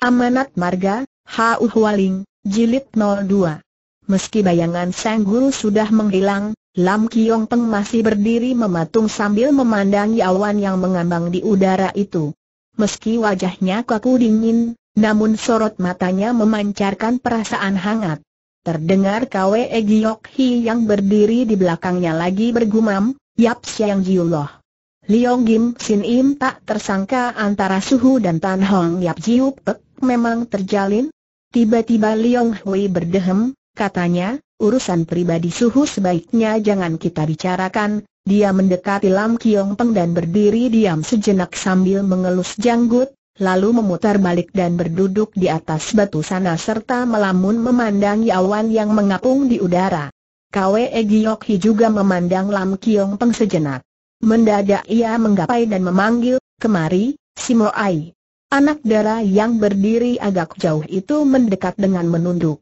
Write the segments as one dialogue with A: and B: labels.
A: Amanat Marga, H.U. Hualing, Jilid 02. Meski bayangan Sang Guru sudah menghilang, Lam Kiong Peng masih berdiri mematung sambil memandangi awan yang mengambang di udara itu. Meski wajahnya kaku dingin, namun sorot matanya memancarkan perasaan hangat. Terdengar Kwe Giok Hi yang berdiri di belakangnya lagi bergumam, Yap Siang Jiuloh. Liong Gim Sin Im tak tersangka antara Suhu dan Tan Hong Yap Jiu Pek, memang terjalin? Tiba-tiba Liong Hui berdehem, katanya, urusan pribadi suhu sebaiknya jangan kita bicarakan, dia mendekati Lam Kiong Peng dan berdiri diam sejenak sambil mengelus janggut, lalu memutar balik dan berduduk di atas batu sana serta melamun memandangi awan yang mengapung di udara. Kwe Giok Hi juga memandang Lam Kiong Peng sejenak. Mendadak ia menggapai dan memanggil, kemari, Simo Ai. Anak dara yang berdiri agak jauh itu mendekat dengan menunduk.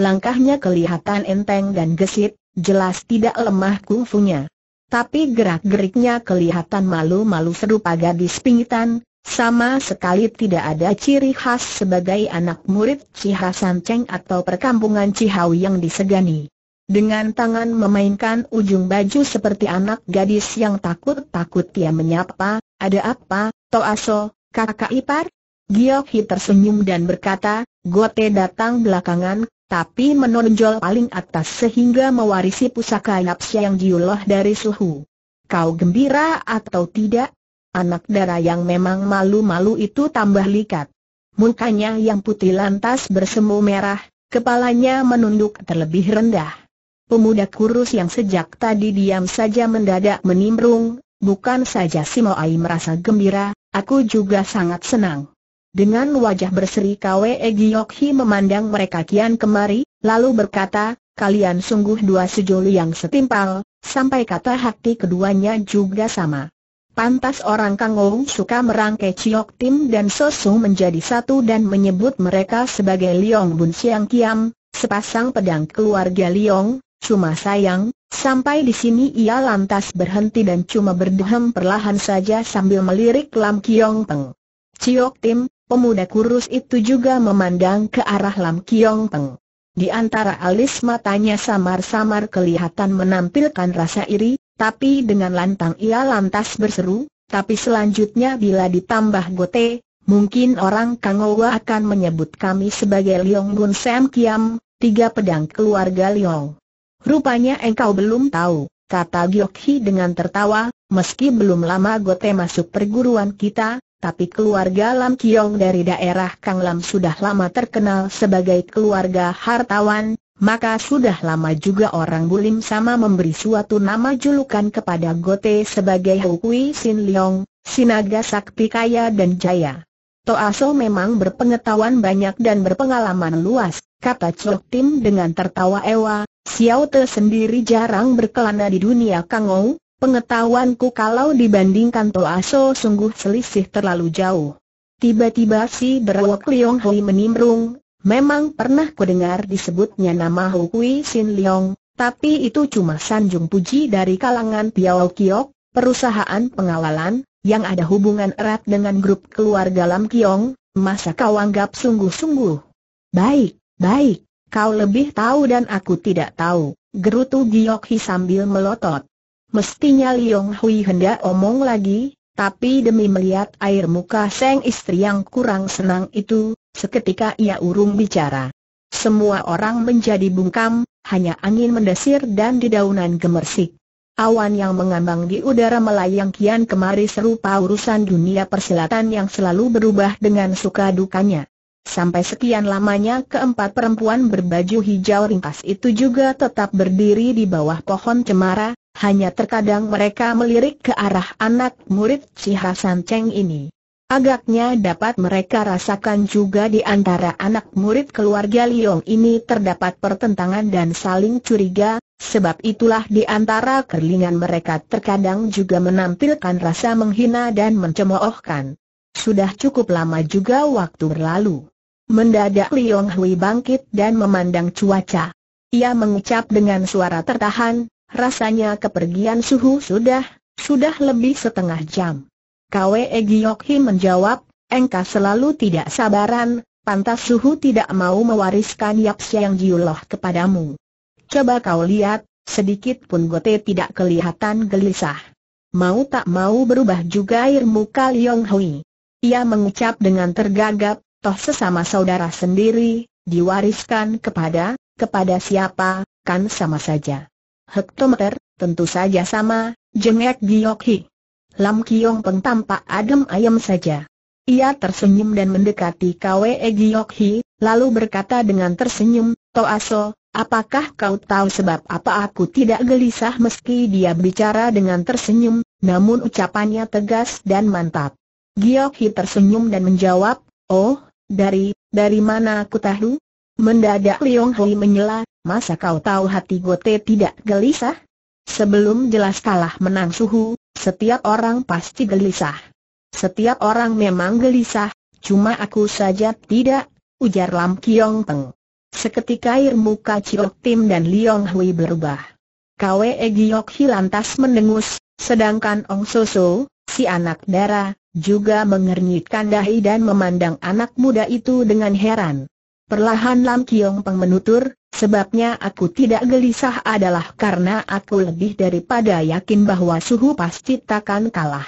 A: Langkahnya kelihatan enteng dan gesit, jelas tidak lemah kungfunya. Tapi gerak-geriknya kelihatan malu-malu serupa gadis pingitan, sama sekali tidak ada ciri khas sebagai anak murid Cihasan Sanceng atau perkampungan Cihau yang disegani. Dengan tangan memainkan ujung baju seperti anak gadis yang takut-takut ia menyapa, ada apa, Toaso, kakak ipar? Giok Hi tersenyum dan berkata, Gote datang belakangan, tapi menonjol paling atas sehingga mewarisi pusaka Yapsya yang diulah dari suhu. Kau gembira atau tidak? Anak darah yang memang malu-malu itu tambah likat. Mukanya yang putih lantas bersemu merah, kepalanya menunduk terlebih rendah. Pemuda kurus yang sejak tadi diam saja mendadak menimbrung, bukan saja si Moai merasa gembira, aku juga sangat senang. Dengan wajah berseri Kwe Giokhi memandang mereka kian kemari, lalu berkata, kalian sungguh dua sejoli yang setimpal, sampai kata hati keduanya juga sama. Pantas orang Kang suka merangkai Chiok Tim dan Sosu menjadi satu dan menyebut mereka sebagai Liong Bun Siang Kiam, sepasang pedang keluarga Liong, cuma sayang, sampai di sini ia lantas berhenti dan cuma berdehem perlahan saja sambil melirik Lam Kiong Peng. Chiok Tim, Pemuda kurus itu juga memandang ke arah Lam Kiong Peng. Di antara alis matanya samar-samar kelihatan menampilkan rasa iri, tapi dengan lantang ia lantas berseru, tapi selanjutnya bila ditambah gote, mungkin orang Kangowa akan menyebut kami sebagai Leong Gun Sam Kiam, tiga pedang keluarga Leong. Rupanya engkau belum tahu, kata Giokhi dengan tertawa, meski belum lama gote masuk perguruan kita, tapi keluarga Lam Kiong dari daerah Kang Lam sudah lama terkenal sebagai keluarga hartawan, maka sudah lama juga orang Bulim sama memberi suatu nama julukan kepada Gote sebagai Hukui Sin Leong, Sinaga Sakti Kaya dan Jaya. Toaso memang berpengetahuan banyak dan berpengalaman luas, kata Chok Tim dengan tertawa ewa, Xiao Te sendiri jarang berkelana di dunia Kang Kangou, Pengetahuanku kalau dibandingkan Toaso sungguh selisih terlalu jauh. Tiba-tiba si berawak Liong Hui menimbrung, memang pernah kudengar disebutnya nama Hu Sin Liong, tapi itu cuma sanjung puji dari kalangan Piao Kiok, perusahaan pengawalan, yang ada hubungan erat dengan grup keluarga Lam Kiong, masa kau anggap sungguh-sungguh? Baik, baik, kau lebih tahu dan aku tidak tahu, gerutu Giok Hi sambil melotot. Mestinya Liong Hui hendak omong lagi, tapi demi melihat air muka sang istri yang kurang senang itu, seketika ia urung bicara. Semua orang menjadi bungkam, hanya angin mendesir dan dedaunan gemersik. Awan yang mengambang di udara melayang kian kemari serupa urusan dunia persilatan yang selalu berubah dengan suka dukanya. Sampai sekian lamanya keempat perempuan berbaju hijau ringkas itu juga tetap berdiri di bawah pohon cemara, hanya terkadang mereka melirik ke arah anak murid Cihasan Cheng ini. Agaknya dapat mereka rasakan juga di antara anak murid keluarga Liong ini terdapat pertentangan dan saling curiga, sebab itulah di antara kerlingan mereka terkadang juga menampilkan rasa menghina dan mencemoohkan. Sudah cukup lama juga waktu berlalu. Mendadak Liong Hui bangkit dan memandang cuaca. Ia mengucap dengan suara tertahan, rasanya kepergian suhu sudah, sudah lebih setengah jam. Kwe Giok menjawab, engkau selalu tidak sabaran, pantas suhu tidak mau mewariskan Yap Siang Jiuloh kepadamu. Coba kau lihat, sedikit pun Gote tidak kelihatan gelisah. Mau tak mau berubah juga muka Yonghui. Hui. Ia mengucap dengan tergagap, toh sesama saudara sendiri, diwariskan kepada, kepada siapa, kan sama saja. Hektometer, tentu saja sama, jengek giyok Hi. Lam Kiong Peng tampak adem ayem saja. Ia tersenyum dan mendekati Kwe Giyok Hi, lalu berkata dengan tersenyum, Toaso, apakah kau tahu sebab apa aku tidak gelisah meski dia bicara dengan tersenyum, namun ucapannya tegas dan mantap. Giyok Hi tersenyum dan menjawab, Oh, dari, dari mana aku tahu? Mendadak Leong Hui menyela, masa kau tahu hati Gote tidak gelisah? Sebelum jelas kalah menang suhu, setiap orang pasti gelisah. Setiap orang memang gelisah, cuma aku saja tidak, ujar Lam Kiong Teng. Seketika air muka Ciok Tim dan Liong Hui berubah. Kwe Giok Hi lantas mendengus, sedangkan Ong Soso, si anak dara, juga mengernyitkan dahi dan memandang anak muda itu dengan heran. Perlahan Lam Kiong Peng menutur, sebabnya aku tidak gelisah adalah karena aku lebih daripada yakin bahwa suhu pasti takkan kalah.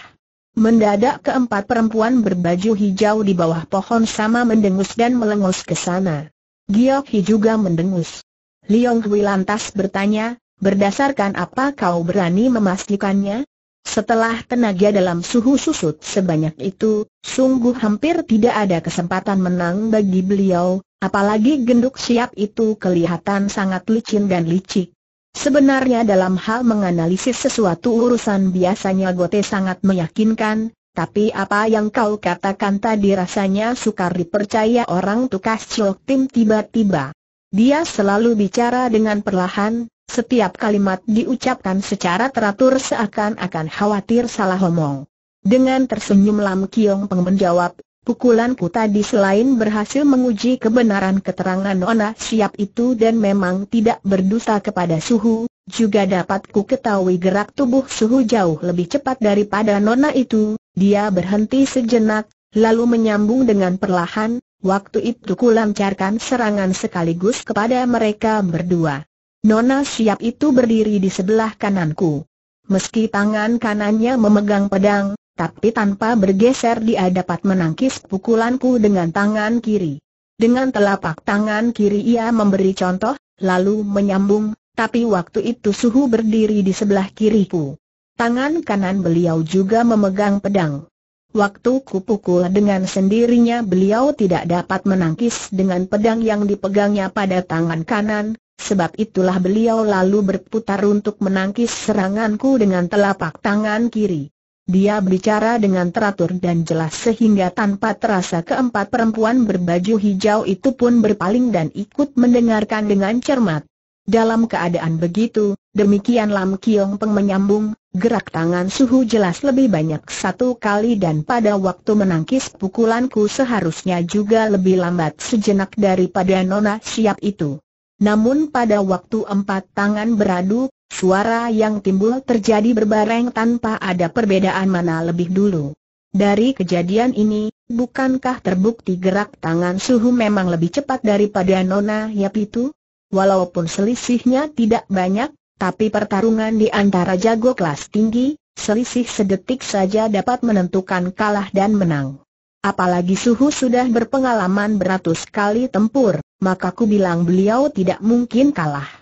A: Mendadak keempat perempuan berbaju hijau di bawah pohon sama mendengus dan melengus ke sana. Giok Hi juga mendengus. Liong Hui lantas bertanya, berdasarkan apa kau berani memastikannya? Setelah tenaga dalam suhu susut sebanyak itu, sungguh hampir tidak ada kesempatan menang bagi beliau, Apalagi genduk siap itu kelihatan sangat licin dan licik. Sebenarnya dalam hal menganalisis sesuatu urusan biasanya Gote sangat meyakinkan, tapi apa yang kau katakan tadi rasanya sukar dipercaya orang tukas Chok Tim tiba-tiba. Dia selalu bicara dengan perlahan, setiap kalimat diucapkan secara teratur seakan-akan khawatir salah omong. Dengan tersenyum Lam Kiong Peng menjawab, Pukulanku tadi selain berhasil menguji kebenaran keterangan Nona siap itu dan memang tidak berdusta kepada Suhu, juga dapat ku ketahui gerak tubuh Suhu jauh lebih cepat daripada Nona itu, dia berhenti sejenak, lalu menyambung dengan perlahan, waktu itu ku lancarkan serangan sekaligus kepada mereka berdua. Nona siap itu berdiri di sebelah kananku. Meski tangan kanannya memegang pedang, tapi tanpa bergeser dia dapat menangkis pukulanku dengan tangan kiri. Dengan telapak tangan kiri ia memberi contoh, lalu menyambung, tapi waktu itu suhu berdiri di sebelah kiriku. Tangan kanan beliau juga memegang pedang. Waktu kupukul dengan sendirinya beliau tidak dapat menangkis dengan pedang yang dipegangnya pada tangan kanan, sebab itulah beliau lalu berputar untuk menangkis seranganku dengan telapak tangan kiri. Dia berbicara dengan teratur dan jelas sehingga tanpa terasa keempat perempuan berbaju hijau itu pun berpaling dan ikut mendengarkan dengan cermat. Dalam keadaan begitu, demikian Lam Kiong Peng menyambung, gerak tangan suhu jelas lebih banyak satu kali dan pada waktu menangkis pukulanku seharusnya juga lebih lambat sejenak daripada nona siap itu. Namun pada waktu empat tangan beradu, Suara yang timbul terjadi berbareng tanpa ada perbedaan mana lebih dulu. Dari kejadian ini, bukankah terbukti gerak tangan Suhu memang lebih cepat daripada Nona Yap itu? Walaupun selisihnya tidak banyak, tapi pertarungan di antara jago kelas tinggi, selisih sedetik saja dapat menentukan kalah dan menang. Apalagi Suhu sudah berpengalaman beratus kali tempur, maka ku bilang beliau tidak mungkin kalah.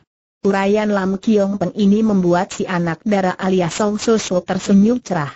A: Urayan Lam Kiong Peng ini membuat si anak dara alias Song So tersenyum cerah.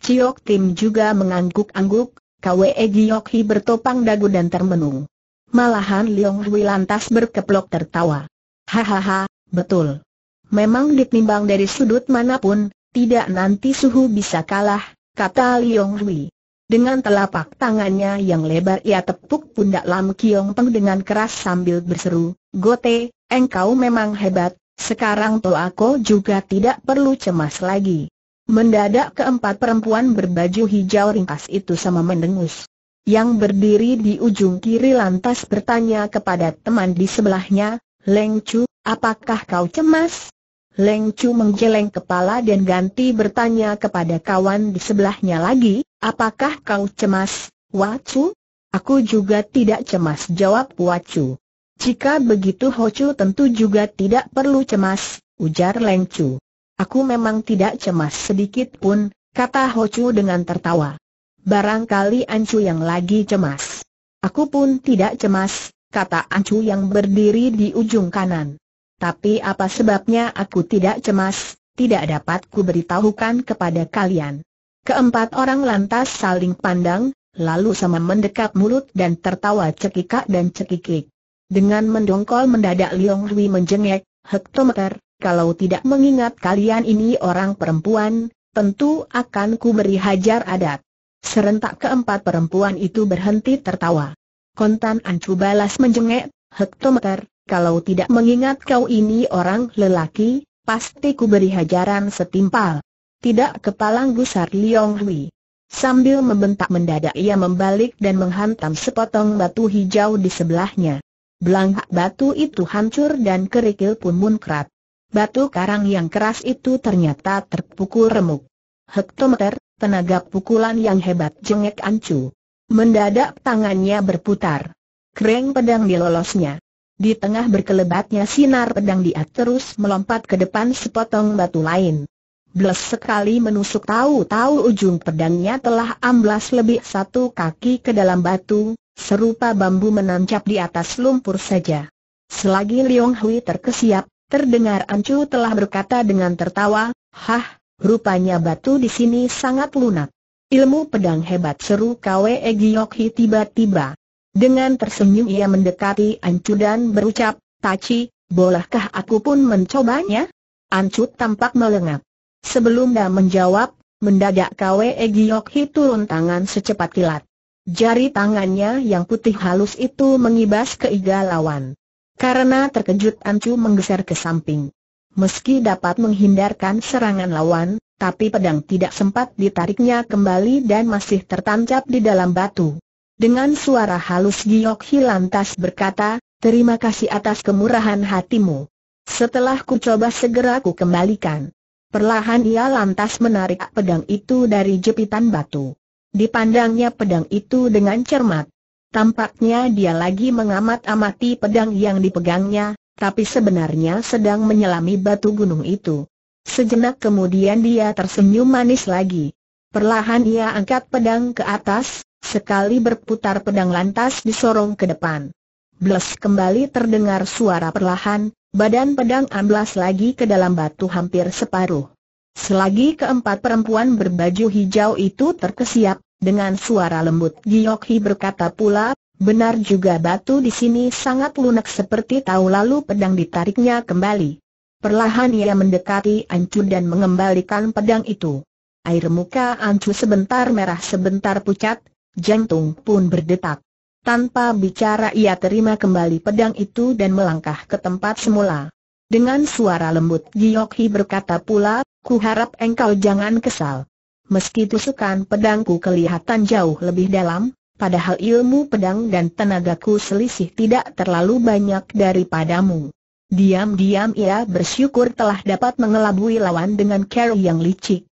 A: Ciok Tim juga mengangguk-angguk, Kwe Giok Hi bertopang dagu dan termenung. Malahan Leong Hui lantas berkeplok tertawa. Hahaha, betul. Memang ditimbang dari sudut manapun, tidak nanti suhu bisa kalah, kata Leong Hui. Dengan telapak tangannya yang lebar ia tepuk pundak Lam Kiong Peng dengan keras sambil berseru, Gote, engkau memang hebat, sekarang aku juga tidak perlu cemas lagi. Mendadak keempat perempuan berbaju hijau ringkas itu sama mendengus. Yang berdiri di ujung kiri lantas bertanya kepada teman di sebelahnya, Leng Chu, apakah kau cemas? Leng Chu menggeleng kepala dan ganti bertanya kepada kawan di sebelahnya lagi, apakah kau cemas, Wacu? Aku juga tidak cemas jawab Wacu. Jika begitu Ho Chu tentu juga tidak perlu cemas, ujar Leng Chu. Aku memang tidak cemas sedikit pun, kata Ho Chu dengan tertawa. Barangkali Ancu yang lagi cemas. Aku pun tidak cemas, kata Ancu yang berdiri di ujung kanan. Tapi apa sebabnya aku tidak cemas, tidak dapat ku beritahukan kepada kalian. Keempat orang lantas saling pandang, lalu sama mendekap mulut dan tertawa cekikak dan cekikik. Dengan mendongkol mendadak Liong Hui menjengek, hektometer, kalau tidak mengingat kalian ini orang perempuan, tentu akan ku beri hajar adat. Serentak keempat perempuan itu berhenti tertawa. Kontan Ancu balas menjengek, hektometer, kalau tidak mengingat kau ini orang lelaki, pasti ku beri hajaran setimpal. Tidak kepalang gusar Liong Hui. Sambil membentak mendadak ia membalik dan menghantam sepotong batu hijau di sebelahnya. Belangak batu itu hancur dan kerikil pun munkrat. Batu karang yang keras itu ternyata terpukul remuk. Hektometer, tenaga pukulan yang hebat jengek ancu. Mendadak tangannya berputar. Kreng pedang dilolosnya. Di tengah berkelebatnya sinar pedang dia terus melompat ke depan sepotong batu lain. Bles sekali menusuk tahu-tahu ujung pedangnya telah amblas lebih satu kaki ke dalam batu, serupa bambu menancap di atas lumpur saja. Selagi Liong Hui terkesiap, terdengar Ancu telah berkata dengan tertawa, Hah, rupanya batu di sini sangat lunak. Ilmu pedang hebat seru Kwe Egyokhi tiba-tiba. Dengan tersenyum ia mendekati Ancu dan berucap, Taci, bolehkah aku pun mencobanya? Ancu tampak melengap. Sebelum dia menjawab, mendadak Kwe Giokhi turun tangan secepat kilat. Jari tangannya yang putih halus itu mengibas ke iga lawan. Karena terkejut Ancu menggeser ke samping. Meski dapat menghindarkan serangan lawan, tapi pedang tidak sempat ditariknya kembali dan masih tertancap di dalam batu. Dengan suara halus Giok lantas berkata, terima kasih atas kemurahan hatimu. Setelah ku coba segera ku kembalikan. Perlahan ia lantas menarik pedang itu dari jepitan batu. Dipandangnya pedang itu dengan cermat. Tampaknya dia lagi mengamat-amati pedang yang dipegangnya, tapi sebenarnya sedang menyelami batu gunung itu. Sejenak kemudian dia tersenyum manis lagi. Perlahan ia angkat pedang ke atas, sekali berputar pedang lantas disorong ke depan. Blas kembali terdengar suara perlahan, badan pedang amblas lagi ke dalam batu hampir separuh. Selagi keempat perempuan berbaju hijau itu terkesiap, dengan suara lembut Giyokhi berkata pula, benar juga batu di sini sangat lunak seperti tahu lalu pedang ditariknya kembali. Perlahan ia mendekati Ancu dan mengembalikan pedang itu. Air muka Ancu sebentar merah sebentar pucat, jantung pun berdetak. Tanpa bicara ia terima kembali pedang itu dan melangkah ke tempat semula. Dengan suara lembut Giyokhi berkata pula, ku harap engkau jangan kesal. Meski tusukan pedangku kelihatan jauh lebih dalam, padahal ilmu pedang dan tenagaku selisih tidak terlalu banyak daripadamu. Diam-diam ia bersyukur telah dapat mengelabui lawan dengan cara yang licik.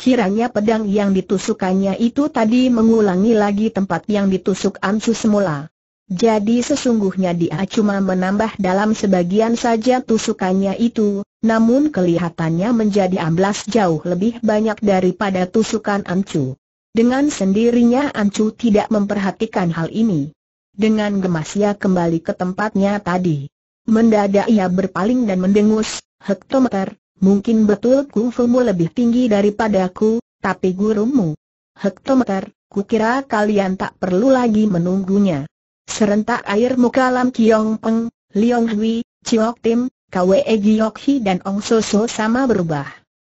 A: Kiranya pedang yang ditusukannya itu tadi mengulangi lagi tempat yang ditusuk Ansu semula. Jadi sesungguhnya dia cuma menambah dalam sebagian saja tusukannya itu, namun kelihatannya menjadi amblas jauh lebih banyak daripada tusukan Ancu. Dengan sendirinya Ancu tidak memperhatikan hal ini. Dengan gemas ia kembali ke tempatnya tadi. Mendadak ia berpaling dan mendengus, hektometer, Mungkin betul kungfumu lebih tinggi daripada aku, tapi gurumu. Hektometer, kukira kalian tak perlu lagi menunggunya. Serentak air muka Lam Kiong Peng, Liong Hui, Chiok Tim, Kwe Giok Hi dan Ong Soso sama berubah.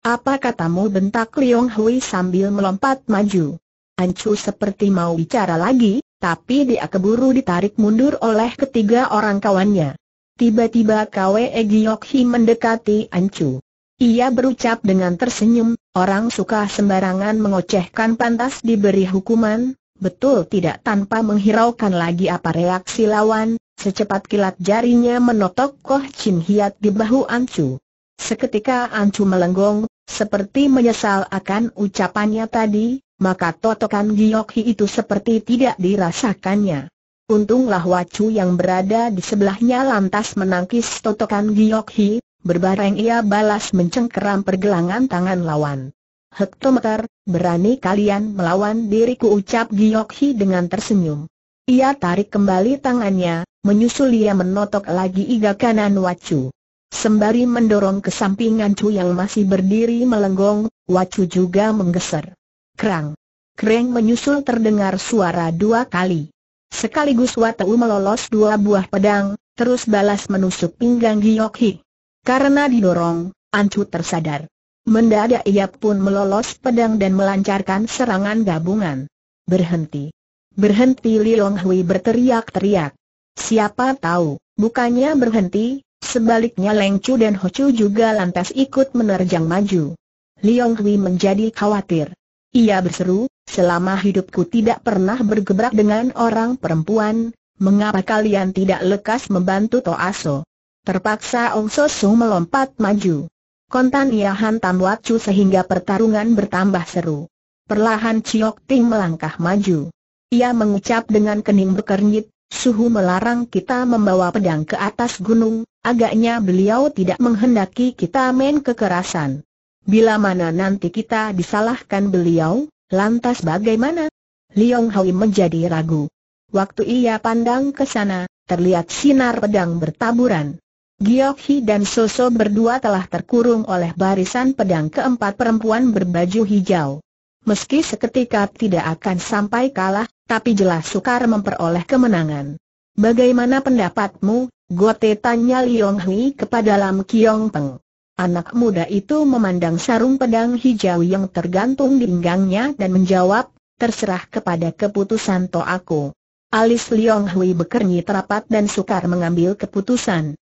A: Apa katamu bentak Liong Hui sambil melompat maju. Ancu seperti mau bicara lagi, tapi dia keburu ditarik mundur oleh ketiga orang kawannya. Tiba-tiba Kwe Giok Hi mendekati Ancu. Ia berucap dengan tersenyum, orang suka sembarangan mengocehkan pantas diberi hukuman, betul tidak tanpa menghiraukan lagi apa reaksi lawan, secepat kilat jarinya menotok Koh Chin Hiat di bahu Ancu. Seketika Ancu melenggong, seperti menyesal akan ucapannya tadi, maka totokan Giokhi itu seperti tidak dirasakannya. Untunglah Wacu yang berada di sebelahnya lantas menangkis totokan Giokhi, Berbareng ia balas mencengkeram pergelangan tangan lawan. Hektometer, berani kalian melawan diriku ucap Giyokhi dengan tersenyum. Ia tarik kembali tangannya, menyusul ia menotok lagi iga kanan Wacu. Sembari mendorong ke sampingan Cu yang masih berdiri melenggong, Wacu juga menggeser. Kerang. krang menyusul terdengar suara dua kali. Sekaligus Watu melolos dua buah pedang, terus balas menusuk pinggang Giyokhi. Karena didorong, Ancu tersadar. Mendadak ia pun melolos pedang dan melancarkan serangan gabungan. Berhenti. Berhenti Li Long berteriak-teriak. Siapa tahu, bukannya berhenti, sebaliknya Leng Chu dan Ho Chu juga lantas ikut menerjang maju. Li Long menjadi khawatir. Ia berseru, selama hidupku tidak pernah bergebrak dengan orang perempuan, mengapa kalian tidak lekas membantu To Aso? Terpaksa Ong Sosu melompat maju. Kontan ia hantam Wat Chu sehingga pertarungan bertambah seru. Perlahan Chiok Ting melangkah maju. Ia mengucap dengan kening berkernyit, suhu melarang kita membawa pedang ke atas gunung, agaknya beliau tidak menghendaki kita main kekerasan. Bila mana nanti kita disalahkan beliau, lantas bagaimana? Liong Hui menjadi ragu. Waktu ia pandang ke sana, terlihat sinar pedang bertaburan. Giokhi dan Soso berdua telah terkurung oleh barisan pedang keempat perempuan berbaju hijau. Meski seketika tidak akan sampai kalah, tapi jelas sukar memperoleh kemenangan. Bagaimana pendapatmu, Gote tanya Liong Hui kepada Lam Kiong Peng. Anak muda itu memandang sarung pedang hijau yang tergantung di pinggangnya dan menjawab, terserah kepada keputusan aku. Alis Liong Hui bekernyit rapat dan sukar mengambil keputusan.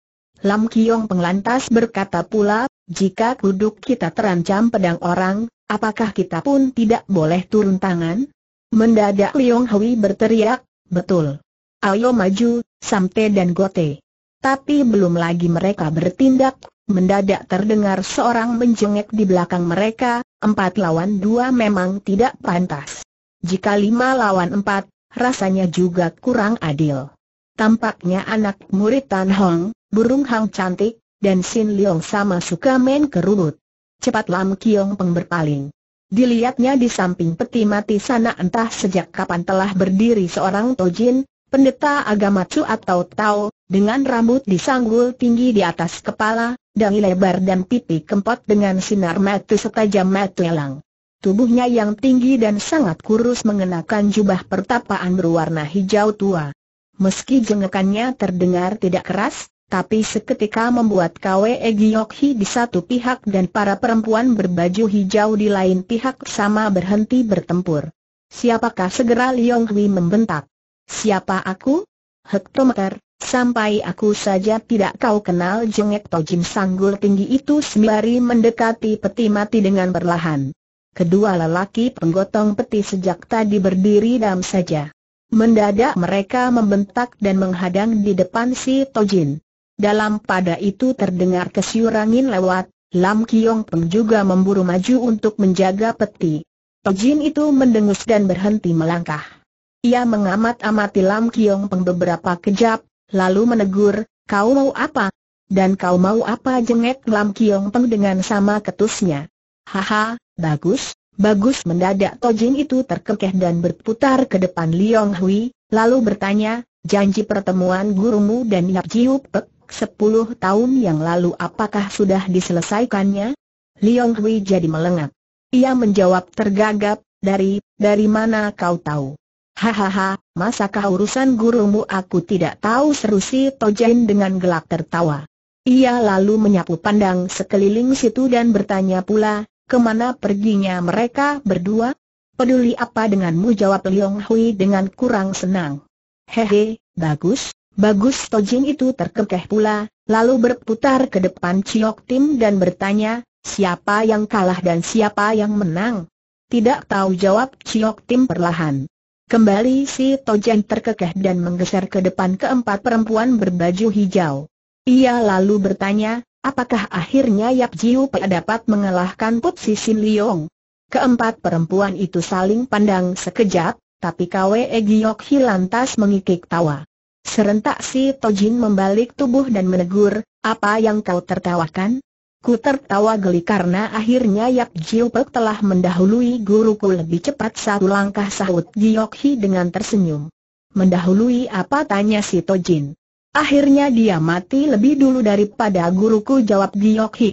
A: Lam Kiong Penglantas berkata pula, jika kuduk kita terancam pedang orang, apakah kita pun tidak boleh turun tangan? Mendadak Liong Hui berteriak, betul. Ayo maju, Samte dan Gote. Tapi belum lagi mereka bertindak, mendadak terdengar seorang menjengek di belakang mereka, empat lawan dua memang tidak pantas. Jika lima lawan empat, rasanya juga kurang adil. Tampaknya anak murid Tan Hong, Burung Hang cantik, dan Sin Leong sama suka main kerurut. Cepat Lam Kiong Peng berpaling. Dilihatnya di samping peti mati sana entah sejak kapan telah berdiri seorang Tojin, pendeta agama Chu atau Tao, dengan rambut disanggul tinggi di atas kepala, dangi lebar dan pipi kempot dengan sinar mata setajam mata elang. Tubuhnya yang tinggi dan sangat kurus mengenakan jubah pertapaan berwarna hijau tua. Meski jengekannya terdengar tidak keras, tapi seketika membuat Kwe Egyokhi di satu pihak dan para perempuan berbaju hijau di lain pihak sama berhenti bertempur. Siapakah segera Liong Hui membentak? Siapa aku? Hektometer, sampai aku saja tidak kau kenal jengek Tojin sanggul tinggi itu sembari mendekati peti mati dengan perlahan. Kedua lelaki penggotong peti sejak tadi berdiri dalam saja. Mendadak mereka membentak dan menghadang di depan si Tojin. Dalam pada itu terdengar kesiur angin lewat, Lam Kiong Peng juga memburu maju untuk menjaga peti. Pejin itu mendengus dan berhenti melangkah. Ia mengamat-amati Lam Kiong Peng beberapa kejap, lalu menegur, kau mau apa? Dan kau mau apa jengek Lam Kiong Peng dengan sama ketusnya. Haha, bagus, bagus mendadak Tojin itu terkekeh dan berputar ke depan Liong Hui, lalu bertanya, janji pertemuan gurumu dan Yap Jiu Pek, eh, sepuluh tahun yang lalu apakah sudah diselesaikannya? Liong Hui jadi melengak. Ia menjawab tergagap, dari, dari mana kau tahu? Hahaha, masakah urusan gurumu aku tidak tahu seru si Tojen dengan gelak tertawa. Ia lalu menyapu pandang sekeliling situ dan bertanya pula, kemana perginya mereka berdua? Peduli apa denganmu jawab Liong Hui dengan kurang senang. Hehe, bagus, Bagus Tojin itu terkekeh pula, lalu berputar ke depan Chiok Tim dan bertanya, siapa yang kalah dan siapa yang menang? Tidak tahu jawab Chiok Tim perlahan. Kembali si Tojing terkekeh dan menggeser ke depan keempat perempuan berbaju hijau. Ia lalu bertanya, apakah akhirnya Yap Jiu Pe dapat mengalahkan Put Sin Liong? Keempat perempuan itu saling pandang sekejap, tapi Kwe Giok Hi lantas mengikik tawa. Serentak si Tojin membalik tubuh dan menegur, apa yang kau tertawakan? Ku tertawa geli karena akhirnya Yap Jiu telah mendahului guruku lebih cepat satu langkah sahut Giyok Hi dengan tersenyum. Mendahului apa tanya si Tojin. Akhirnya dia mati lebih dulu daripada guruku jawab Giyok Hi.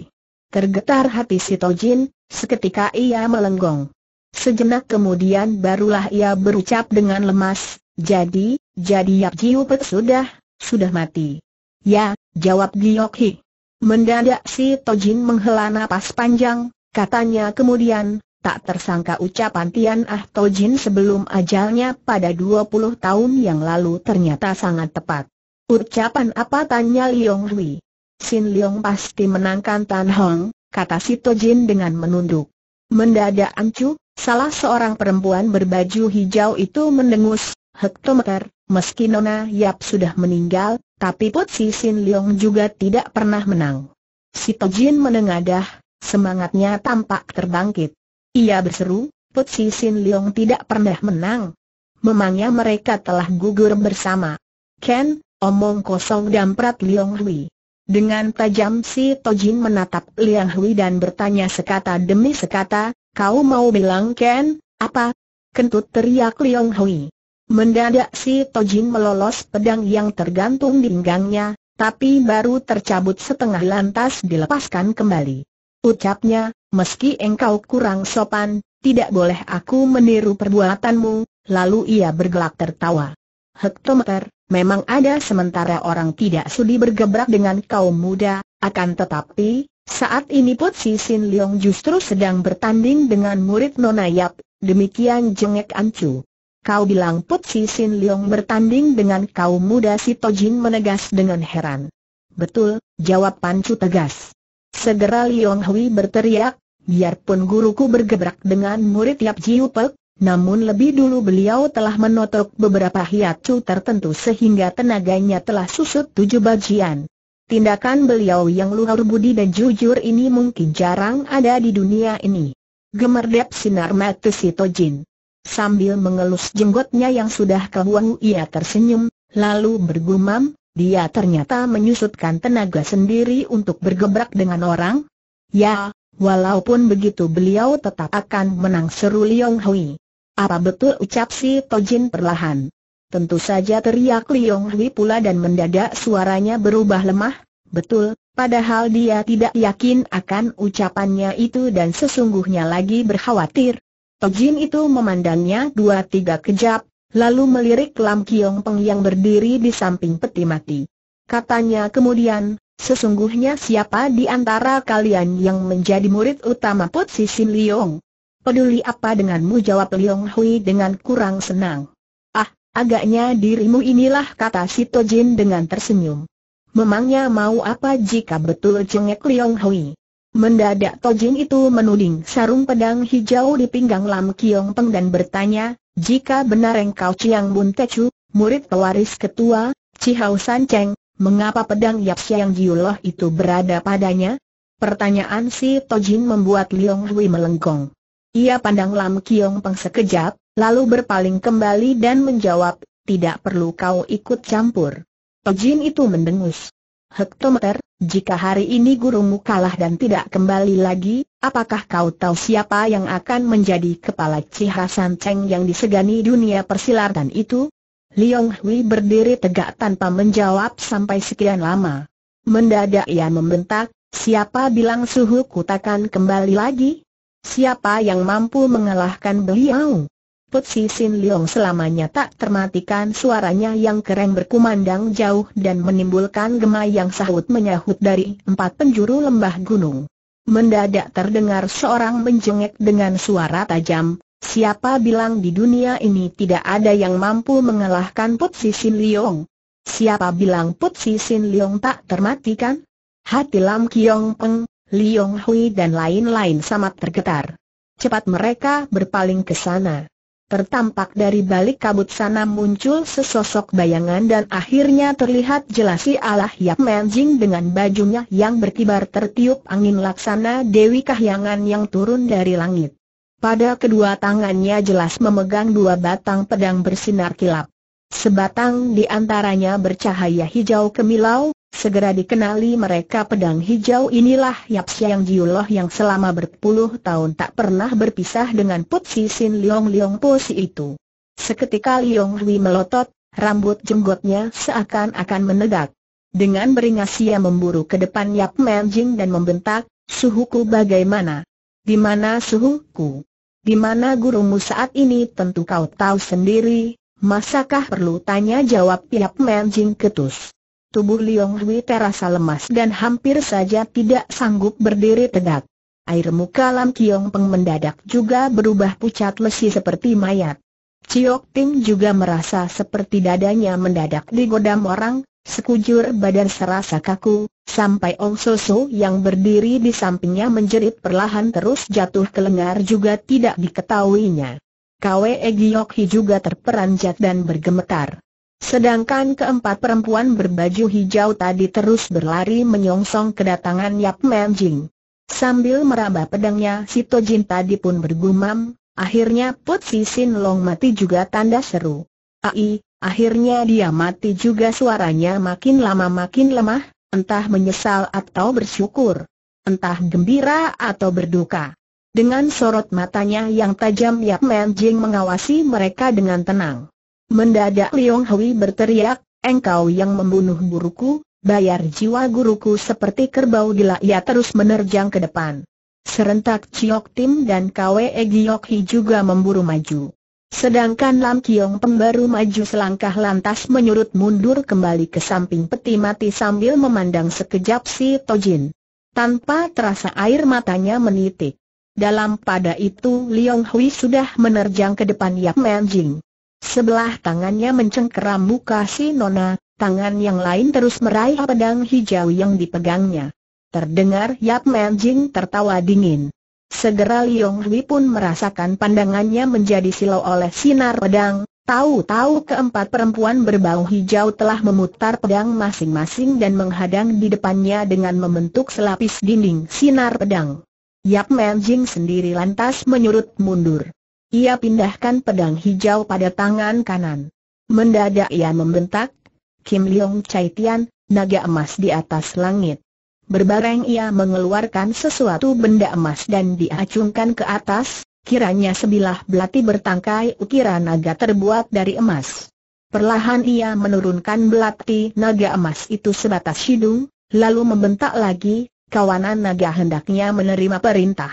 A: Tergetar hati si Tojin, seketika ia melenggong. Sejenak kemudian barulah ia berucap dengan lemas, jadi, jadi Yap Jiu Pek sudah, sudah mati. Ya, jawab Giyok Hik. Mendadak si Tojin menghela nafas panjang, katanya kemudian, tak tersangka ucapan Tian Ah Tojin sebelum ajalnya pada 20 tahun yang lalu ternyata sangat tepat. Ucapan apa tanya Liong Hui? Sin Liong pasti menangkan Tan Hong, kata si Tojin dengan menunduk. Mendadak Ancu, salah seorang perempuan berbaju hijau itu mendengus, hektometer, meski Nona Yap sudah meninggal, tapi Put Si Sin Leong juga tidak pernah menang. Si Tojin menengadah, semangatnya tampak terbangkit. Ia berseru, Put Si Sin Leong tidak pernah menang. Memangnya mereka telah gugur bersama. Ken, omong kosong dan damprat Leong Hui. Dengan tajam si Tojin menatap Liang Hui dan bertanya sekata demi sekata, kau mau bilang Ken, apa? Kentut teriak Liang Hui. Mendadak si Tojin melolos pedang yang tergantung di pinggangnya, tapi baru tercabut setengah lantas dilepaskan kembali. Ucapnya, meski engkau kurang sopan, tidak boleh aku meniru perbuatanmu, lalu ia bergelak tertawa. Hektometer, memang ada sementara orang tidak sudi bergebrak dengan kaum muda, akan tetapi, saat ini Put Si Sin Leong justru sedang bertanding dengan murid Nona demikian jengek Ancu. Kau bilang Put Si Sin Leong bertanding dengan kaum muda si Tojin menegas dengan heran. Betul, jawab Pancu tegas. Segera Leong Hui berteriak, biarpun guruku bergebrak dengan murid Yap Jiu Pek, namun lebih dulu beliau telah menotok beberapa Chu tertentu sehingga tenaganya telah susut tujuh bagian. Tindakan beliau yang luhur budi dan jujur ini mungkin jarang ada di dunia ini. Gemerdep sinar mata si Tojin. Sambil mengelus jenggotnya yang sudah kehuang ia tersenyum, lalu bergumam, dia ternyata menyusutkan tenaga sendiri untuk bergebrak dengan orang. Ya, walaupun begitu beliau tetap akan menang seru Liong Hui. Apa betul ucap si Tojin perlahan? Tentu saja teriak Liong Hui pula dan mendadak suaranya berubah lemah, betul, padahal dia tidak yakin akan ucapannya itu dan sesungguhnya lagi berkhawatir. Tojin itu memandangnya dua tiga kejap, lalu melirik Lam Kiong Peng yang berdiri di samping peti mati. Katanya kemudian, sesungguhnya siapa di antara kalian yang menjadi murid utama Put Sin Liong? Peduli apa denganmu jawab Liong Hui dengan kurang senang. Ah, agaknya dirimu inilah kata si dengan tersenyum. Memangnya mau apa jika betul jengek Liong Hui? Mendadak Tojin itu menuding sarung pedang hijau di pinggang Lam Kiong Peng dan bertanya, jika benar engkau Chiang Bun Techu, murid pewaris ketua, Cihau San Cheng, mengapa pedang Yap Siang Jiuloh itu berada padanya? Pertanyaan si Tojin membuat Liong Hui melengkong. Ia pandang Lam Kiong Peng sekejap, lalu berpaling kembali dan menjawab, tidak perlu kau ikut campur. Tojin itu mendengus. Hektometer, jika hari ini gurumu kalah dan tidak kembali lagi, apakah kau tahu siapa yang akan menjadi kepala Cihasan Cheng yang disegani dunia persilatan itu? Liong Hui berdiri tegak tanpa menjawab sampai sekian lama. Mendadak ia membentak, siapa bilang suhu kutakan kembali lagi? Siapa yang mampu mengalahkan beliau? Putsi Sin Leong selamanya tak termatikan suaranya yang keren berkumandang jauh dan menimbulkan gema yang sahut menyahut dari empat penjuru lembah gunung. Mendadak terdengar seorang menjengek dengan suara tajam, siapa bilang di dunia ini tidak ada yang mampu mengalahkan Putsi Sin Leong? Siapa bilang Putsi Sin Leong tak termatikan? Hati Lam Kiong Peng, Leong Hui dan lain-lain sama tergetar. Cepat mereka berpaling ke sana. Tertampak dari balik kabut sana muncul sesosok bayangan dan akhirnya terlihat jelas si Allah Yap Menjing dengan bajunya yang berkibar tertiup angin laksana Dewi Kahyangan yang turun dari langit. Pada kedua tangannya jelas memegang dua batang pedang bersinar kilap. Sebatang di antaranya bercahaya hijau kemilau, Segera dikenali mereka pedang hijau inilah Yap Siang Jiuloh yang selama berpuluh tahun tak pernah berpisah dengan Put Si Sin Leong Leong Po Si itu. Seketika Leong Hui melotot, rambut jenggotnya seakan-akan menegak. Dengan beringas ia memburu ke depan Yap Manjing dan membentak, suhuku bagaimana? Di mana suhuku? Di mana gurumu saat ini tentu kau tahu sendiri, masakah perlu tanya jawab Yap Manjing ketus. Tubuh Liong Hui terasa lemas dan hampir saja tidak sanggup berdiri tegak. Air muka Lam Kiong Peng mendadak juga berubah pucat lesi seperti mayat. Ciok Tim juga merasa seperti dadanya mendadak digodam orang, sekujur badan serasa kaku, sampai Ong Soso yang berdiri di sampingnya menjerit perlahan terus jatuh ke lengar juga tidak diketahuinya. Kwe Giok Hi juga terperanjat dan bergemetar. Sedangkan keempat perempuan berbaju hijau tadi terus berlari menyongsong kedatangan Yap Man Jing. Sambil meraba pedangnya si Jin tadi pun bergumam, akhirnya Put Si Sin Long mati juga tanda seru. Ai, akhirnya dia mati juga suaranya makin lama makin lemah, entah menyesal atau bersyukur. Entah gembira atau berduka. Dengan sorot matanya yang tajam Yap Man Jing mengawasi mereka dengan tenang. Mendadak Liong Hui berteriak, engkau yang membunuh guruku, bayar jiwa guruku seperti kerbau gila ia terus menerjang ke depan. Serentak Chiok Tim dan Kwe Giok Hi juga memburu maju. Sedangkan Lam Kiong pembaru maju selangkah lantas menyurut mundur kembali ke samping peti mati sambil memandang sekejap si Tojin. Tanpa terasa air matanya menitik. Dalam pada itu Liong Hui sudah menerjang ke depan Yap Menjing. Sebelah tangannya mencengkeram muka si Nona, tangan yang lain terus meraih pedang hijau yang dipegangnya. Terdengar Yap Jing tertawa dingin. Segera Liong Hui pun merasakan pandangannya menjadi silau oleh sinar pedang, Tahu-tahu keempat perempuan berbau hijau telah memutar pedang masing-masing dan menghadang di depannya dengan membentuk selapis dinding sinar pedang. Yap Jing sendiri lantas menyurut mundur. Ia pindahkan pedang hijau pada tangan kanan. Mendadak ia membentak, Kim Leong Chai Tian, naga emas di atas langit. Berbareng ia mengeluarkan sesuatu benda emas dan diacungkan ke atas, kiranya sebilah belati bertangkai ukiran naga terbuat dari emas. Perlahan ia menurunkan belati naga emas itu sebatas hidung, lalu membentak lagi, kawanan naga hendaknya menerima perintah.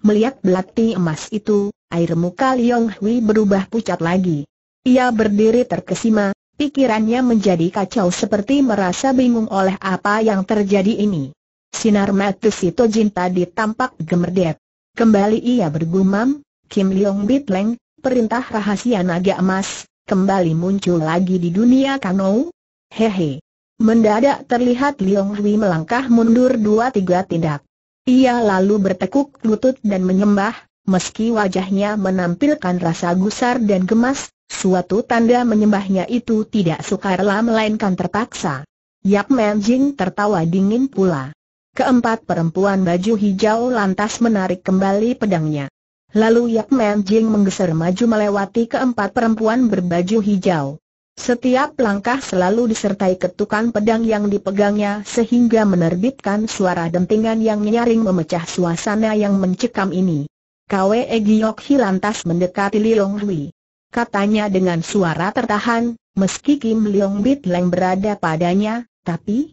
A: Melihat belati emas itu, air muka Liong Hui berubah pucat lagi. Ia berdiri terkesima, pikirannya menjadi kacau seperti merasa bingung oleh apa yang terjadi ini. Sinar mata si Tojin tadi tampak gemerdek. Kembali ia bergumam, Kim Liong Bitleng, perintah rahasia naga emas, kembali muncul lagi di dunia kanou? Hehe. Mendadak terlihat Liong Hui melangkah mundur dua tiga tindak. Ia lalu bertekuk lutut dan menyembah, Meski wajahnya menampilkan rasa gusar dan gemas, suatu tanda menyembahnya itu tidak sukarlah melainkan terpaksa. Yap Jing tertawa dingin pula. Keempat perempuan baju hijau lantas menarik kembali pedangnya. Lalu Yap Jing menggeser maju melewati keempat perempuan berbaju hijau. Setiap langkah selalu disertai ketukan pedang yang dipegangnya sehingga menerbitkan suara dentingan yang nyaring memecah suasana yang mencekam ini. Kwe Hi lantas mendekati Liong Hui. Katanya dengan suara tertahan, meski Kim Liong Bit Leng berada padanya, tapi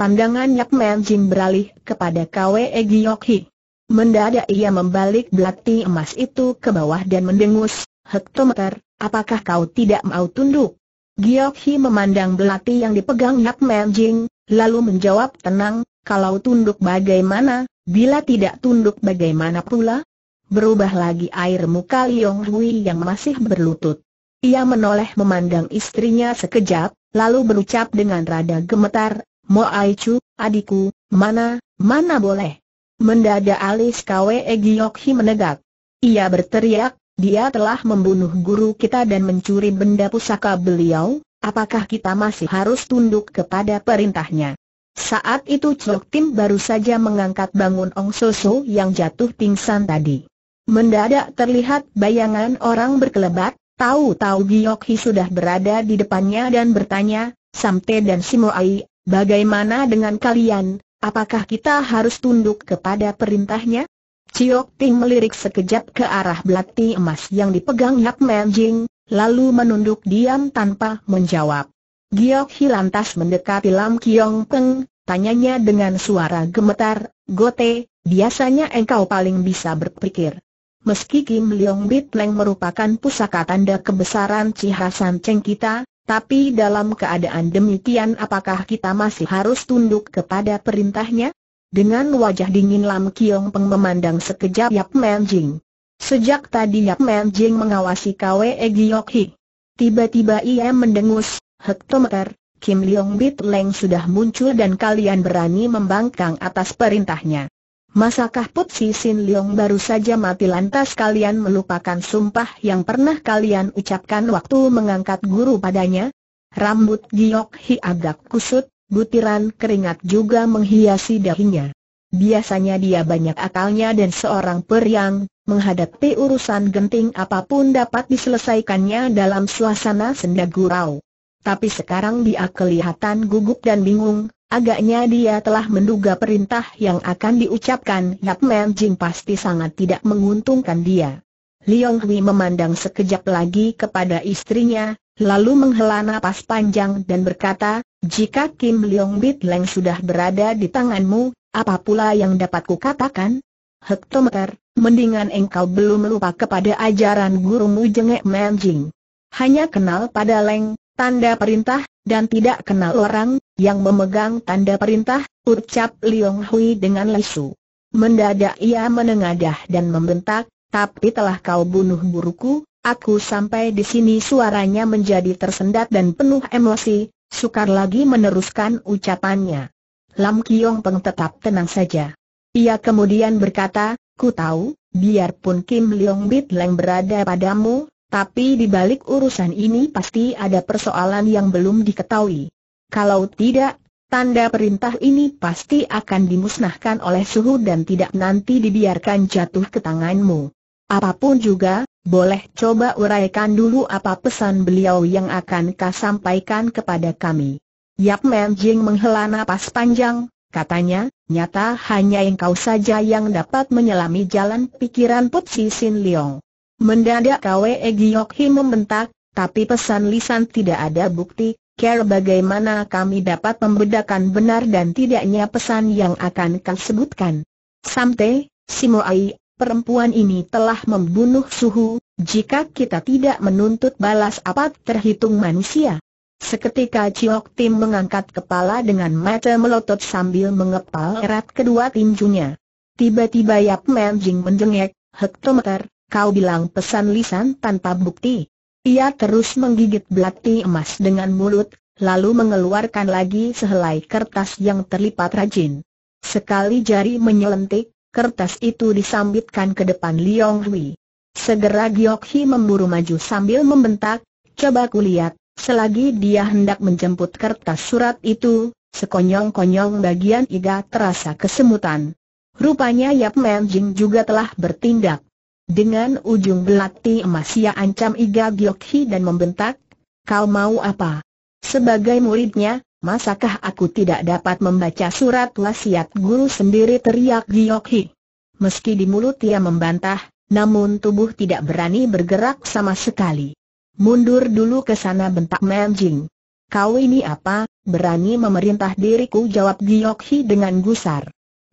A: pandangan Yap Man Jin beralih kepada Kwe Hi. Mendadak ia membalik belati emas itu ke bawah dan mendengus, hektometer, apakah kau tidak mau tunduk? Hi memandang belati yang dipegang Yap Man Jin, lalu menjawab tenang, kalau tunduk bagaimana, bila tidak tunduk bagaimana pula? berubah lagi air muka Liong Hui yang masih berlutut. Ia menoleh memandang istrinya sekejap, lalu berucap dengan rada gemetar, Mo Chu, adikku, mana, mana boleh. Mendadak alis Kwe Hi menegak. Ia berteriak, dia telah membunuh guru kita dan mencuri benda pusaka beliau, apakah kita masih harus tunduk kepada perintahnya? Saat itu Chok Tim baru saja mengangkat bangun Ong Soso yang jatuh pingsan tadi. Mendadak terlihat bayangan orang berkelebat, tahu-tahu Giok Hi sudah berada di depannya dan bertanya, Sampai dan Simoai, bagaimana dengan kalian, apakah kita harus tunduk kepada perintahnya? Ciok Ting melirik sekejap ke arah belati emas yang dipegang Yap jing lalu menunduk diam tanpa menjawab. Giok Hi lantas mendekati Lam Kiong Peng, tanyanya dengan suara gemetar, Gote, biasanya engkau paling bisa berpikir. Meski Kim Leong Bit Leng merupakan pusaka tanda kebesaran Cihasan Cheng kita, tapi dalam keadaan demikian apakah kita masih harus tunduk kepada perintahnya? Dengan wajah dingin Lam Kiong Peng memandang sekejap Yap Man Jing. Sejak tadi Yap Man Jing mengawasi Kwe Giyok Hi. Tiba-tiba ia mendengus, hektometer, Kim Leong Bit Leng sudah muncul dan kalian berani membangkang atas perintahnya. Masakah Putsi Sin Leong baru saja mati lantas kalian melupakan sumpah yang pernah kalian ucapkan waktu mengangkat guru padanya? Rambut Giok Hi agak kusut, butiran keringat juga menghiasi dahinya. Biasanya dia banyak akalnya dan seorang periang, menghadapi urusan genting apapun dapat diselesaikannya dalam suasana senda gurau. Tapi sekarang dia kelihatan gugup dan bingung, Agaknya dia telah menduga perintah yang akan diucapkan Yap Mem Jing pasti sangat tidak menguntungkan dia. Liong Hui memandang sekejap lagi kepada istrinya, lalu menghela napas panjang dan berkata, jika Kim Leong Bit Leng sudah berada di tanganmu, apa pula yang dapat katakan. Hektometer, mendingan engkau belum lupa kepada ajaran gurumu jengek Manjing. Hanya kenal pada Leng, tanda perintah, dan tidak kenal orang, yang memegang tanda perintah, ucap Liong Hui dengan lesu. Mendadak ia menengadah dan membentak, tapi telah kau bunuh buruku, aku sampai di sini suaranya menjadi tersendat dan penuh emosi, sukar lagi meneruskan ucapannya. Lam Kiong Peng tetap tenang saja. Ia kemudian berkata, ku tahu, biarpun Kim Leong Bit Leng berada padamu, tapi di balik urusan ini pasti ada persoalan yang belum diketahui. Kalau tidak, tanda perintah ini pasti akan dimusnahkan oleh suhu dan tidak nanti dibiarkan jatuh ke tanganmu. Apapun juga, boleh coba uraikan dulu apa pesan beliau yang akan kau sampaikan kepada kami. Yap Men Jing menghela napas panjang, katanya, nyata hanya engkau saja yang dapat menyelami jalan pikiran Putsi Sin Leong. Mendadak Kwe Giok Hi membentak, tapi pesan lisan tidak ada bukti, care bagaimana kami dapat membedakan benar dan tidaknya pesan yang akan kau sebutkan. Samte, Simoai, perempuan ini telah membunuh suhu, jika kita tidak menuntut balas apa terhitung manusia. Seketika Ciok Tim mengangkat kepala dengan mata melotot sambil mengepal erat kedua tinjunya. Tiba-tiba Yap Menjing menjengek, hektometer, kau bilang pesan lisan tanpa bukti. Ia terus menggigit belati emas dengan mulut, lalu mengeluarkan lagi sehelai kertas yang terlipat rajin. Sekali jari menyelentik, kertas itu disambitkan ke depan Liong Hui. Segera Giok Hi memburu maju sambil membentak, coba kulihat, selagi dia hendak menjemput kertas surat itu, sekonyong-konyong bagian iga terasa kesemutan. Rupanya Yap Man Jing juga telah bertindak. Dengan ujung belati emas ia ancam Iga Gyo-hi dan membentak, kau mau apa? Sebagai muridnya, masakah aku tidak dapat membaca surat wasiat guru sendiri teriak Gyo-hi. Meski di mulut ia membantah, namun tubuh tidak berani bergerak sama sekali. Mundur dulu ke sana bentak Man-jing. Kau ini apa, berani memerintah diriku jawab Giokhi dengan gusar.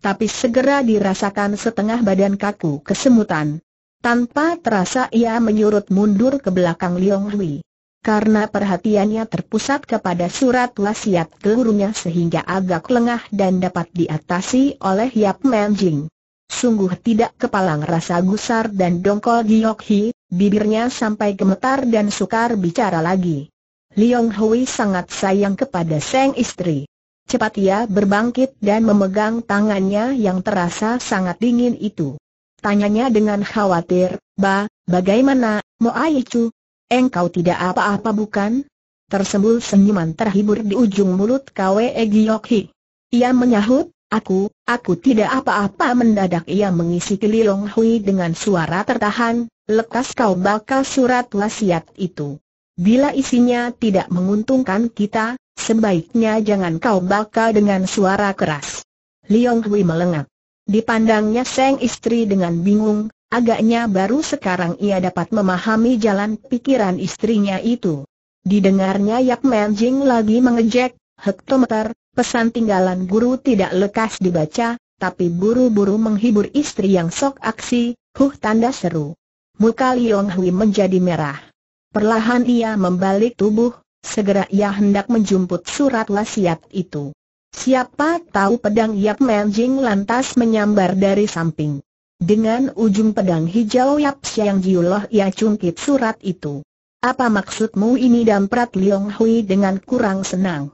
A: Tapi segera dirasakan setengah badan kaku kesemutan, tanpa terasa ia menyurut mundur ke belakang Liong Hui. Karena perhatiannya terpusat kepada surat wasiat gurunya sehingga agak lengah dan dapat diatasi oleh Yap Jing. Sungguh tidak kepalang rasa gusar dan dongkol Giyok Hi, bibirnya sampai gemetar dan sukar bicara lagi. Liong Hui sangat sayang kepada sang istri. Cepat ia berbangkit dan memegang tangannya yang terasa sangat dingin itu. Tanyanya dengan khawatir, Ba, bagaimana, Moaicu? Engkau tidak apa-apa bukan? Tersembul senyuman terhibur di ujung mulut Kwe Egyokhi. Ia menyahut, aku, aku tidak apa-apa mendadak ia mengisi Kililong Hui dengan suara tertahan, lekas kau bakal surat wasiat itu. Bila isinya tidak menguntungkan kita, sebaiknya jangan kau bakal dengan suara keras. Liong Hui melengak. Dipandangnya Seng istri dengan bingung, agaknya baru sekarang ia dapat memahami jalan pikiran istrinya itu. Didengarnya Yap Menjing lagi mengejek, hektometer, pesan tinggalan guru tidak lekas dibaca, tapi buru-buru menghibur istri yang sok aksi, huh tanda seru. Muka Liong Hui menjadi merah. Perlahan ia membalik tubuh, segera ia hendak menjumput surat wasiat itu. Siapa tahu pedang Yap Jing lantas menyambar dari samping. Dengan ujung pedang hijau Yap Siang Jiuloh ia cungkit surat itu. Apa maksudmu ini damprat Liong Hui dengan kurang senang?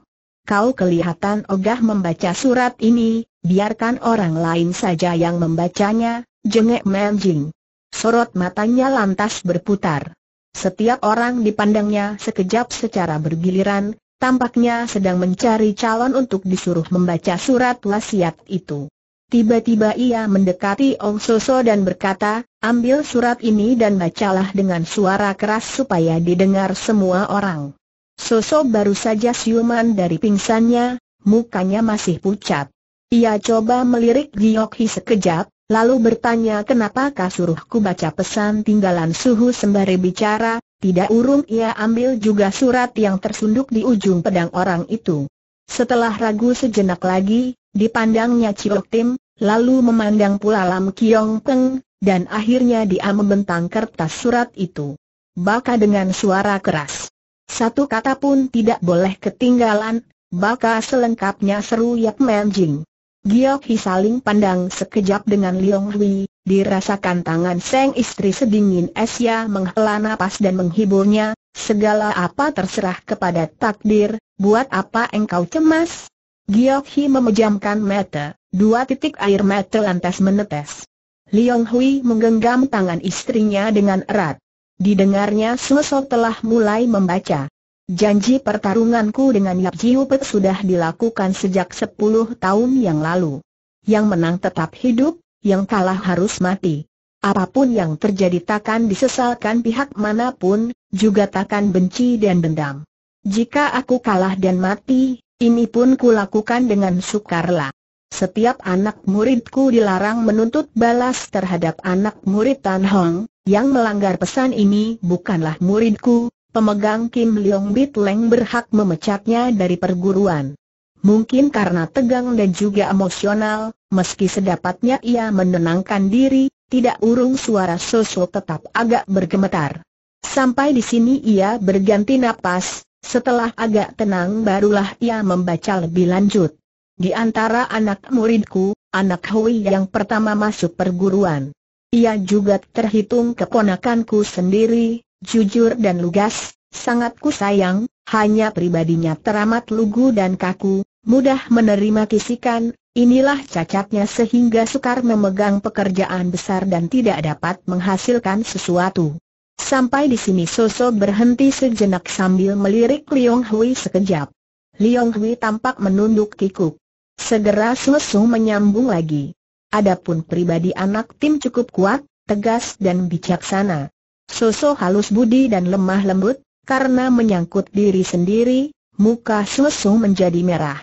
A: Kau kelihatan ogah membaca surat ini, biarkan orang lain saja yang membacanya, jengek Jing. Sorot matanya lantas berputar. Setiap orang dipandangnya sekejap secara bergiliran, Tampaknya sedang mencari calon untuk disuruh membaca surat wasiat itu. Tiba-tiba ia mendekati Ong Soso dan berkata, ambil surat ini dan bacalah dengan suara keras supaya didengar semua orang. Soso baru saja siuman dari pingsannya, mukanya masih pucat. Ia coba melirik Giok sekejap, lalu bertanya kenapa kasuruhku baca pesan tinggalan suhu sembari bicara, tidak urung ia ambil juga surat yang tersunduk di ujung pedang orang itu. Setelah ragu sejenak lagi, dipandangnya Ciok Tim, lalu memandang pula Lam Kiong Peng, dan akhirnya dia membentang kertas surat itu. Baka dengan suara keras. Satu kata pun tidak boleh ketinggalan, baka selengkapnya seru Yap Menjing. Giok Hi saling pandang sekejap dengan Liong Hui, dirasakan tangan sang istri sedingin es ya menghela nafas dan menghiburnya, segala apa terserah kepada takdir, buat apa engkau cemas? Giok Hi memejamkan mata, dua titik air mata lantas menetes. Liong Hui menggenggam tangan istrinya dengan erat. Didengarnya sosok telah mulai membaca. Janji pertarunganku dengan Yap Jiu Pek sudah dilakukan sejak 10 tahun yang lalu. Yang menang tetap hidup, yang kalah harus mati. Apapun yang terjadi takkan disesalkan pihak manapun, juga takkan benci dan dendam. Jika aku kalah dan mati, ini pun kulakukan dengan sukarela. Setiap anak muridku dilarang menuntut balas terhadap anak murid Tan Hong, yang melanggar pesan ini bukanlah muridku, pemegang Kim Leong Bit Leng berhak memecatnya dari perguruan. Mungkin karena tegang dan juga emosional, meski sedapatnya ia menenangkan diri, tidak urung suara sosok tetap agak bergemetar. Sampai di sini ia berganti napas, setelah agak tenang barulah ia membaca lebih lanjut. Di antara anak muridku, anak Hui yang pertama masuk perguruan. Ia juga terhitung keponakanku sendiri, jujur dan lugas, sangat ku sayang. hanya pribadinya teramat lugu dan kaku, mudah menerima kisikan, inilah cacatnya sehingga sukar memegang pekerjaan besar dan tidak dapat menghasilkan sesuatu. Sampai di sini Soso berhenti sejenak sambil melirik Liong Hui sekejap. Liong Hui tampak menunduk kikuk. Segera Soso menyambung lagi. Adapun pribadi anak tim cukup kuat, tegas dan bijaksana. Sosok halus budi dan lemah lembut, karena menyangkut diri sendiri, muka Soso menjadi merah.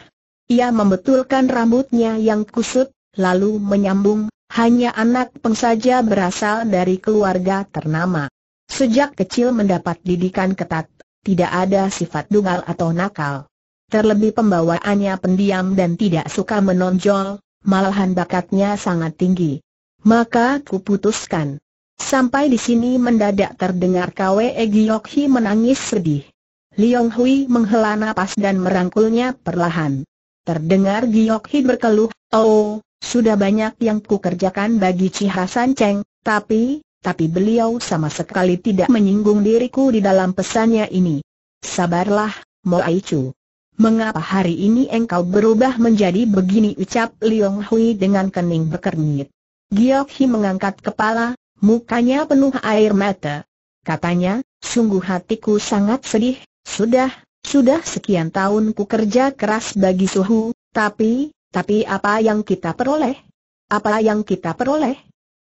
A: Ia membetulkan rambutnya yang kusut, lalu menyambung, hanya anak peng berasal dari keluarga ternama. Sejak kecil mendapat didikan ketat, tidak ada sifat dungal atau nakal. Terlebih pembawaannya pendiam dan tidak suka menonjol, malahan bakatnya sangat tinggi. Maka kuputuskan, Sampai di sini mendadak terdengar Kwe Hi menangis sedih. Liong Hui menghela nafas dan merangkulnya perlahan. Terdengar Hi berkeluh, Oh, sudah banyak yang ku kerjakan bagi Ci Hasan Cheng, tapi, tapi beliau sama sekali tidak menyinggung diriku di dalam pesannya ini. Sabarlah, Ai Chu. Mengapa hari ini engkau berubah menjadi begini ucap Liong Hui dengan kening berkernyit. Hi mengangkat kepala, Mukanya penuh air mata. Katanya, sungguh hatiku sangat sedih, sudah, sudah sekian tahun ku kerja keras bagi suhu, tapi, tapi apa yang kita peroleh? Apa yang kita peroleh?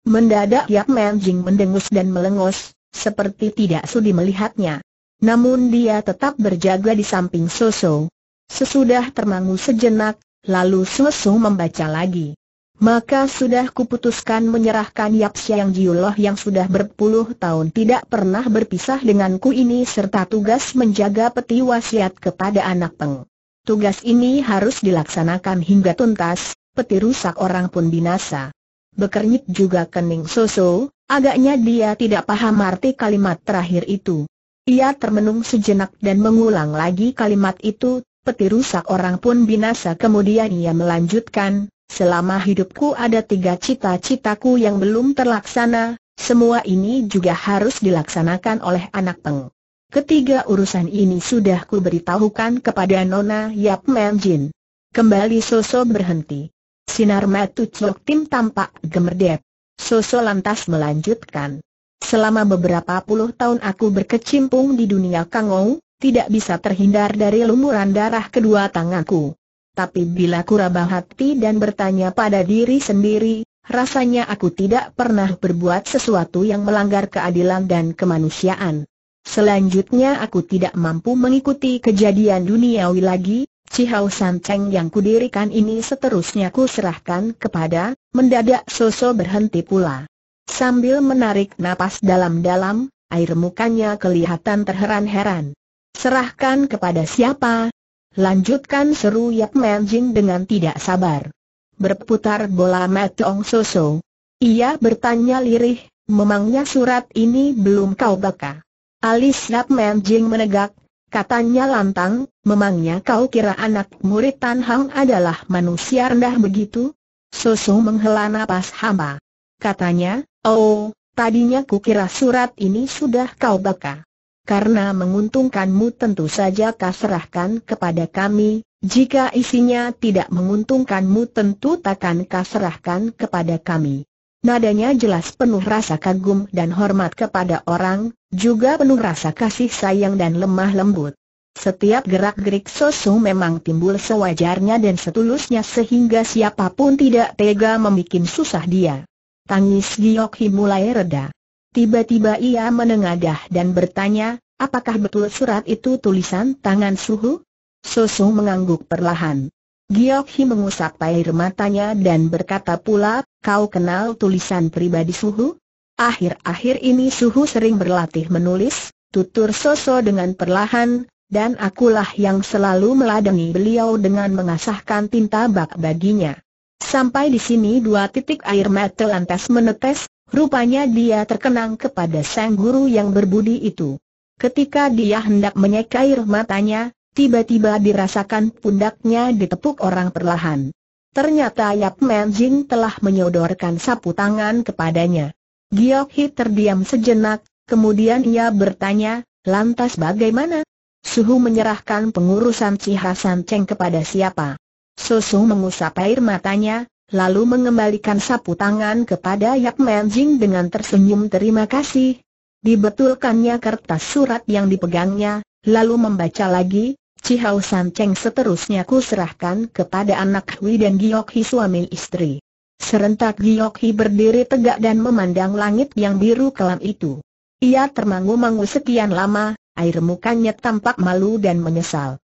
A: Mendadak Yap Manjing mendengus dan melengos, seperti tidak sudi melihatnya. Namun dia tetap berjaga di samping Soso. Sesudah termangu sejenak, lalu Soso membaca lagi. Maka sudah kuputuskan menyerahkan Yap Siang Jiuloh yang sudah berpuluh tahun tidak pernah berpisah denganku ini serta tugas menjaga peti wasiat kepada anak peng. Tugas ini harus dilaksanakan hingga tuntas, peti rusak orang pun binasa. Bekernyit juga kening Soso, agaknya dia tidak paham arti kalimat terakhir itu. Ia termenung sejenak dan mengulang lagi kalimat itu, peti rusak orang pun binasa kemudian ia melanjutkan, Selama hidupku ada tiga cita-citaku yang belum terlaksana, semua ini juga harus dilaksanakan oleh anak Peng. Ketiga urusan ini sudah ku beritahukan kepada Nona Yap Jin. Kembali Soso berhenti. Sinar mata Chok Tim tampak gemerdep. Soso lantas melanjutkan. Selama beberapa puluh tahun aku berkecimpung di dunia Kangou, tidak bisa terhindar dari lumuran darah kedua tanganku tapi bila kuraba hati dan bertanya pada diri sendiri, rasanya aku tidak pernah berbuat sesuatu yang melanggar keadilan dan kemanusiaan. Selanjutnya aku tidak mampu mengikuti kejadian duniawi lagi, Cihau Sanceng yang kudirikan ini seterusnya ku serahkan kepada, mendadak Soso berhenti pula. Sambil menarik napas dalam-dalam, air mukanya kelihatan terheran-heran. Serahkan kepada siapa, Lanjutkan seru Yap Menjin dengan tidak sabar. Berputar bola Matong Soso. Ia bertanya lirih, memangnya surat ini belum kau baca? Alis Yap Menjing menegak, katanya lantang, memangnya kau kira anak murid Tan Hang adalah manusia rendah begitu? Soso menghela napas hamba. Katanya, oh, tadinya kukira surat ini sudah kau baca karena menguntungkanmu tentu saja kau serahkan kepada kami, jika isinya tidak menguntungkanmu tentu takkan kau serahkan kepada kami. Nadanya jelas penuh rasa kagum dan hormat kepada orang, juga penuh rasa kasih sayang dan lemah lembut. Setiap gerak-gerik Sosu memang timbul sewajarnya dan setulusnya sehingga siapapun tidak tega membuat susah dia. Tangis Giok Hi mulai reda. Tiba-tiba ia menengadah dan bertanya, apakah betul surat itu tulisan tangan suhu? Sosu mengangguk perlahan. Giokhi mengusap air matanya dan berkata pula, kau kenal tulisan pribadi suhu? Akhir-akhir ini suhu sering berlatih menulis, tutur Soso dengan perlahan, dan akulah yang selalu meladeni beliau dengan mengasahkan tinta bak baginya. Sampai di sini dua titik air mata lantas menetes, Rupanya dia terkenang kepada sang guru yang berbudi itu. Ketika dia hendak menyekai air matanya, tiba-tiba dirasakan pundaknya ditepuk orang perlahan. Ternyata Yap Manjing telah menyodorkan sapu tangan kepadanya. Giok Hi terdiam sejenak, kemudian ia bertanya, lantas bagaimana? Suhu menyerahkan pengurusan Cihasan Cheng kepada siapa? Susu mengusap air matanya, lalu mengembalikan sapu tangan kepada Yap Manjing dengan tersenyum terima kasih. Dibetulkannya kertas surat yang dipegangnya, lalu membaca lagi, Cihau San Cheng seterusnya ku serahkan kepada anak Hui dan Giyok Hi suami istri. Serentak Giyok Hi berdiri tegak dan memandang langit yang biru kelam itu. Ia termangu-mangu sekian lama, air mukanya tampak malu dan menyesal.